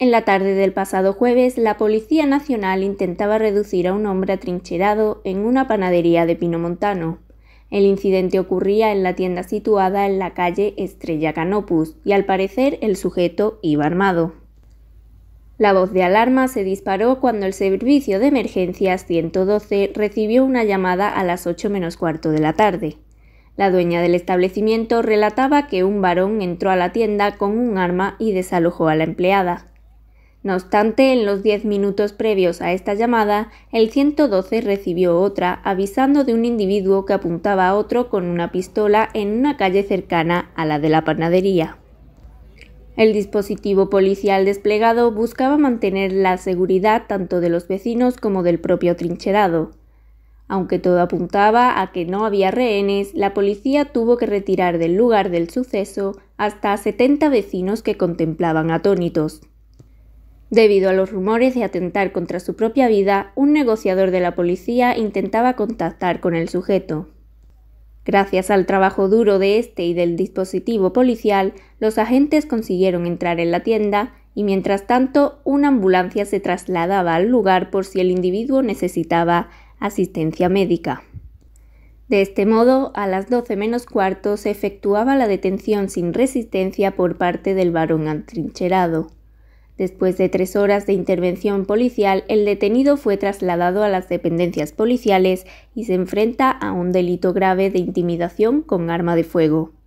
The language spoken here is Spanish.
En la tarde del pasado jueves, la Policía Nacional intentaba reducir a un hombre atrincherado en una panadería de Pinomontano. El incidente ocurría en la tienda situada en la calle Estrella Canopus y al parecer el sujeto iba armado. La voz de alarma se disparó cuando el servicio de emergencias 112 recibió una llamada a las 8 menos cuarto de la tarde. La dueña del establecimiento relataba que un varón entró a la tienda con un arma y desalojó a la empleada. No obstante, en los 10 minutos previos a esta llamada, el 112 recibió otra avisando de un individuo que apuntaba a otro con una pistola en una calle cercana a la de la panadería. El dispositivo policial desplegado buscaba mantener la seguridad tanto de los vecinos como del propio trincherado. Aunque todo apuntaba a que no había rehenes, la policía tuvo que retirar del lugar del suceso hasta 70 vecinos que contemplaban atónitos. Debido a los rumores de atentar contra su propia vida, un negociador de la policía intentaba contactar con el sujeto. Gracias al trabajo duro de este y del dispositivo policial, los agentes consiguieron entrar en la tienda y mientras tanto una ambulancia se trasladaba al lugar por si el individuo necesitaba asistencia médica. De este modo, a las 12 menos cuarto se efectuaba la detención sin resistencia por parte del varón atrincherado. Después de tres horas de intervención policial, el detenido fue trasladado a las dependencias policiales y se enfrenta a un delito grave de intimidación con arma de fuego.